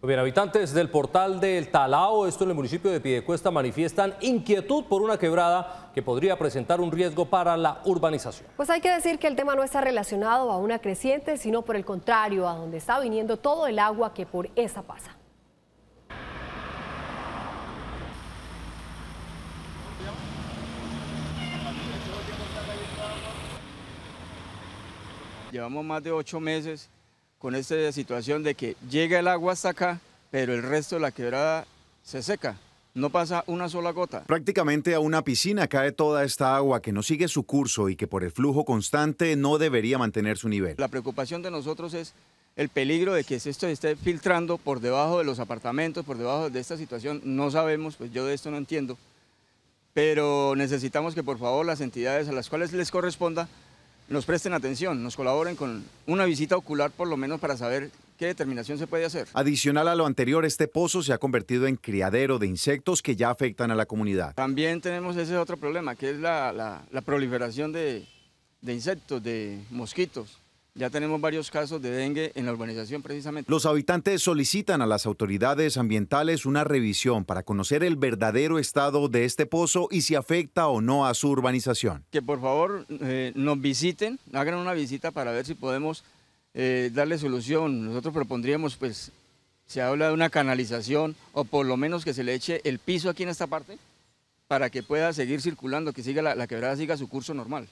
Bien, habitantes del portal del Talao, esto en el municipio de Piedecuesta, manifiestan inquietud por una quebrada que podría presentar un riesgo para la urbanización. Pues hay que decir que el tema no está relacionado a una creciente, sino por el contrario, a donde está viniendo todo el agua que por esa pasa. Llevamos más de ocho meses con esta situación de que llega el agua hasta acá, pero el resto de la quebrada se seca. No pasa una sola gota. Prácticamente a una piscina cae toda esta agua que no sigue su curso y que por el flujo constante no debería mantener su nivel. La preocupación de nosotros es el peligro de que esto esté filtrando por debajo de los apartamentos, por debajo de esta situación. No sabemos, pues yo de esto no entiendo. Pero necesitamos que por favor las entidades a las cuales les corresponda nos presten atención, nos colaboren con una visita ocular por lo menos para saber ¿Qué determinación se puede hacer? Adicional a lo anterior, este pozo se ha convertido en criadero de insectos que ya afectan a la comunidad. También tenemos ese otro problema, que es la, proliferación de insectos, de mosquitos. Ya tenemos varios casos de dengue en la urbanización precisamente. Los habitantes solicitan a las autoridades ambientales una revisión para conocer el verdadero estado de este pozo y si afecta o no a su urbanización. Que por favor eh, nos visiten, hagan una visita para ver si podemos eh, darle solución. Nosotros propondríamos pues se habla de una canalización o por lo menos que se le eche el piso aquí en esta parte para que pueda seguir circulando, que siga la quebrada siga su curso normal.